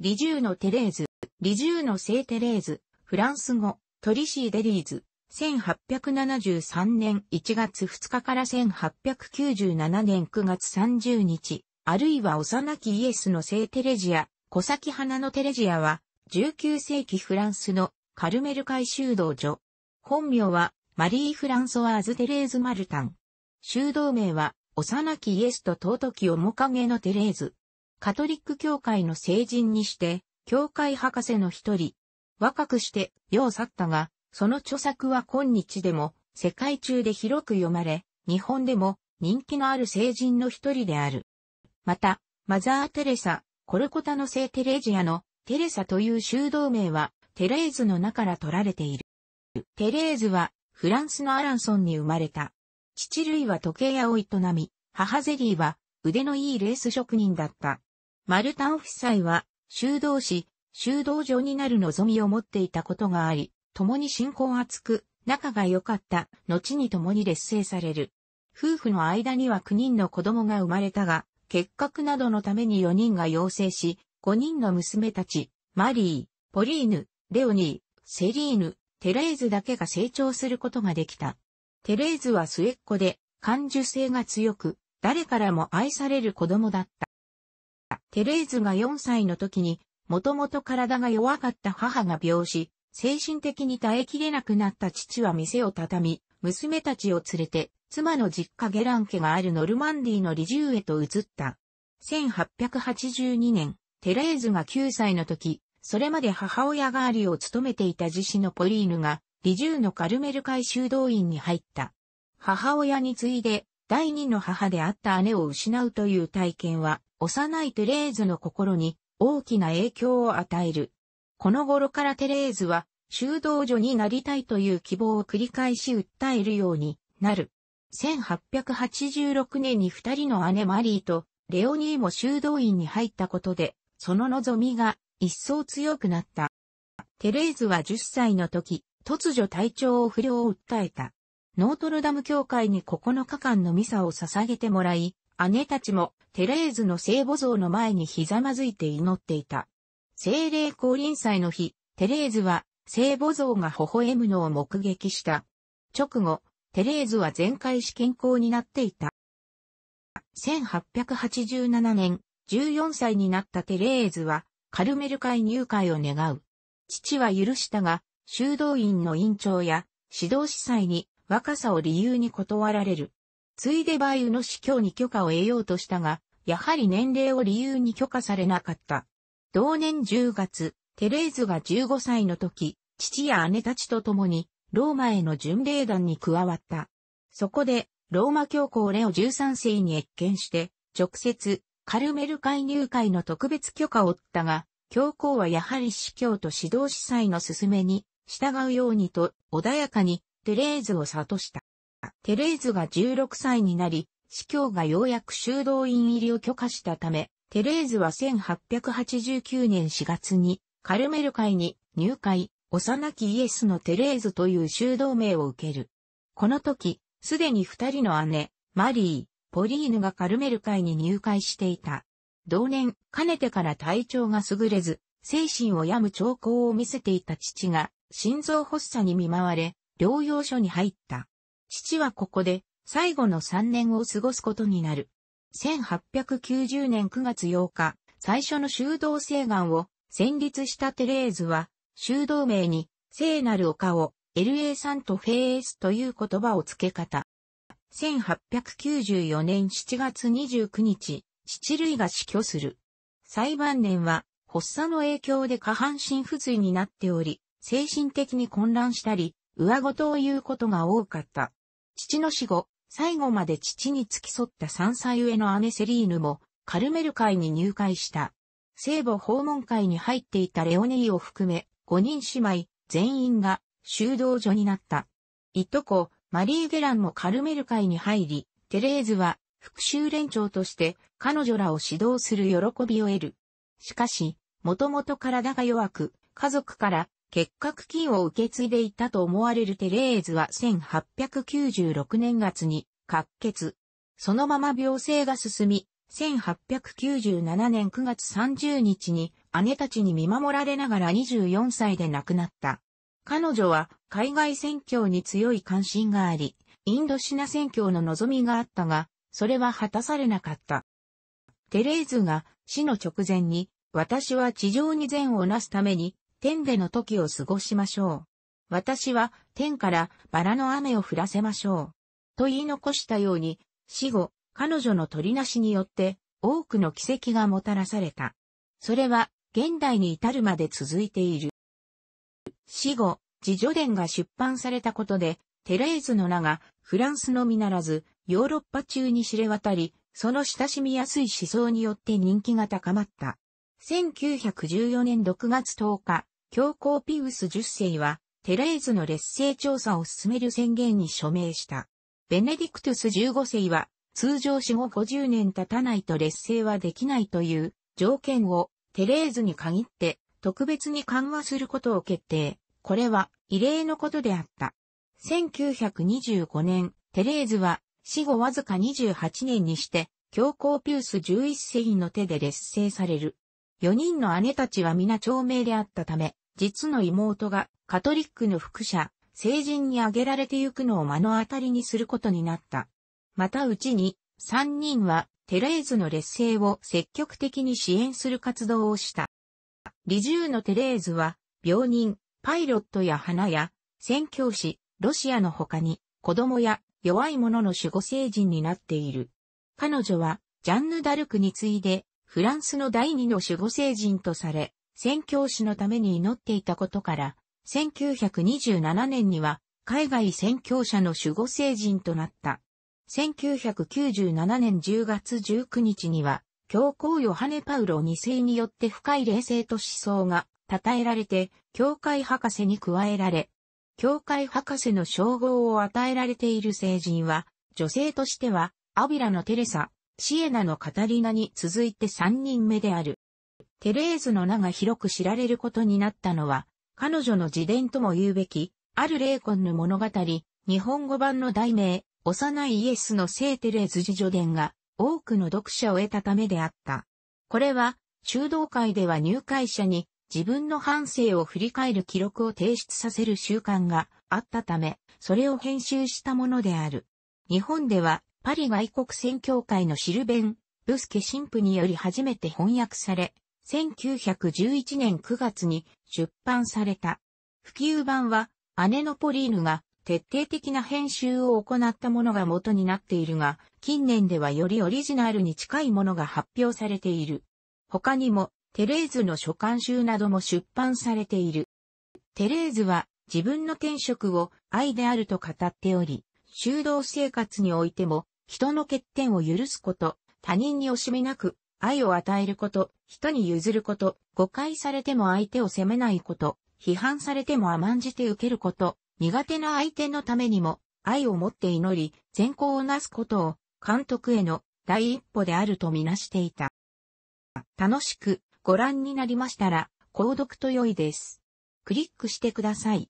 リジューのテレーズ、リジューの聖テレーズ、フランス語、トリシー・デリーズ、1873年1月2日から1897年9月30日、あるいは幼きイエスの聖テレジア、小崎花のテレジアは、19世紀フランスのカルメル会修道女。本名は、マリー・フランソワーズ・テレーズ・マルタン。修道名は、幼きイエスと尊き面影のテレーズ。カトリック教会の聖人にして、教会博士の一人。若くして、世を去ったが、その著作は今日でも、世界中で広く読まれ、日本でも人気のある聖人の一人である。また、マザー・テレサ、コルコタの聖テレジアのテレサという修道名はテレーズの名から取られている。テレーズはフランスのアランソンに生まれた。父類は時計屋を営み、母ゼリーは腕のいいレース職人だった。マルタン夫妻は、修道士、修道女になる望みを持っていたことがあり、共に信仰厚く、仲が良かった、後に共に劣勢される。夫婦の間には9人の子供が生まれたが、結核などのために4人が陽性し、5人の娘たち、マリー、ポリーヌ、レオニー、セリーヌ、テレーズだけが成長することができた。テレーズは末っ子で、感受性が強く、誰からも愛される子供だった。テレーズが4歳の時に、もともと体が弱かった母が病死、精神的に耐えきれなくなった父は店を畳み、娘たちを連れて、妻の実家ゲラン家があるノルマンディのリジューへと移った。1882年、テレーズが9歳の時、それまで母親代わりを務めていた自死のポリーヌが、リジューのカルメル会修道院に入った。母親に次いで、第二の母であった姉を失うという体験は、幼いテレーズの心に大きな影響を与える。この頃からテレーズは修道女になりたいという希望を繰り返し訴えるようになる。1886年に二人の姉マリーとレオニーも修道院に入ったことで、その望みが一層強くなった。テレーズは10歳の時、突如体調を不良を訴えた。ノートルダム教会に9日間のミサを捧げてもらい、姉たちもテレーズの聖母像の前にひざまずいて祈っていた。聖霊降臨祭の日、テレーズは聖母像が微笑むのを目撃した。直後、テレーズは全開し健康になっていた。1887年、14歳になったテレーズは、カルメル会入会を願う。父は許したが、修道院の院長や指導司祭に若さを理由に断られる。ついでバイウの司教に許可を得ようとしたが、やはり年齢を理由に許可されなかった。同年10月、テレーズが15歳の時、父や姉たちと共に、ローマへの巡礼団に加わった。そこで、ローマ教皇レオ13世に越見して、直接、カルメル会入会の特別許可を負ったが、教皇はやはり司教と指導司祭の勧めに、従うようにと、穏やかに、テレーズを諭した。テレーズが16歳になり、司教がようやく修道院入りを許可したため、テレーズは1889年4月にカルメル会に入会、幼きイエスのテレーズという修道名を受ける。この時、すでに二人の姉、マリー、ポリーヌがカルメル会に入会していた。同年、かねてから体調が優れず、精神を病む兆候を見せていた父が、心臓発作に見舞われ、療養所に入った。父はここで最後の3年を過ごすことになる。1890年9月8日、最初の修道聖願を戦立したテレーズは、修道名に聖なる丘を LA サントフェースという言葉を付け方。1894年7月29日、七類が死去する。裁判年は、発作の影響で下半身不随になっており、精神的に混乱したり、上ごとを言うことが多かった。父の死後、最後まで父に付き添った3歳上の姉セリーヌも、カルメル会に入会した。聖母訪問会に入っていたレオニーを含め、5人姉妹、全員が修道女になった。いとこ、マリー・ゲランもカルメル会に入り、テレーズは復讐連長として彼女らを指導する喜びを得る。しかし、もともと体が弱く、家族から結核菌を受け継いでいたと思われるテレーズは1896年月に、滑血。そのまま病性が進み、1897年9月30日に姉たちに見守られながら24歳で亡くなった。彼女は海外選挙に強い関心があり、インドシナ選挙の望みがあったが、それは果たされなかった。テレーズが死の直前に、私は地上に善をなすために天での時を過ごしましょう。私は天からバラの雨を降らせましょう。と言い残したように、死後、彼女の取りなしによって多くの奇跡がもたらされた。それは現代に至るまで続いている。死後、自叙伝が出版されたことで、テレーズの名がフランスのみならず、ヨーロッパ中に知れ渡り、その親しみやすい思想によって人気が高まった。1914年6月10日、教皇ピウス10世は、テレーズの劣勢調査を進める宣言に署名した。ベネディクトゥス15世は、通常死後50年経たないと劣勢はできないという条件をテレーズに限って特別に緩和することを決定。これは異例のことであった。1925年、テレーズは死後わずか28年にして教皇ピウス11世の手で劣勢される。4人の姉たちは皆長命であったため、実の妹がカトリックの副者、成人に挙げられてゆくのを目の当たりにすることになった。またうちに、3人はテレーズの劣勢を積極的に支援する活動をした。リジューのテレーズは、病人、パイロットや花や、宣教師、ロシアの他に、子供や弱い者の守護聖人になっている。彼女は、ジャンヌ・ダルクに次いで、フランスの第二の守護聖人とされ、宣教師のために祈っていたことから、1927年には海外宣教者の守護聖人となった。1997年10月19日には、教皇ヨハネ・パウロ2世によって深い冷静と思想が称えられて、教会博士に加えられ、教会博士の称号を与えられている聖人は、女性としては、アビラのテレサ、シエナのカタリナに続いて三人目である。テレーズの名が広く知られることになったのは、彼女の自伝とも言うべき、ある霊魂の物語、日本語版の題名、幼いイエスの聖テレーズ自助伝が、多くの読者を得たためであった。これは、修道会では入会者に自分の反省を振り返る記録を提出させる習慣があったため、それを編集したものである。日本ではパリ外国宣教会のシルベン・ブスケ神父により初めて翻訳され、1911年9月に出版された。普及版は姉のポリーヌが徹底的な編集を行ったものが元になっているが、近年ではよりオリジナルに近いものが発表されている。他にも、テレーズの書簡集なども出版されている。テレーズは自分の天職を愛であると語っており、修道生活においても人の欠点を許すこと、他人に惜しみなく、愛を与えること、人に譲ること、誤解されても相手を責めないこと、批判されても甘んじて受けること、苦手な相手のためにも愛を持って祈り、善行をなすことを監督への第一歩であるとみなしていた。楽しくご覧になりましたら、購読と良いです。クリックしてください。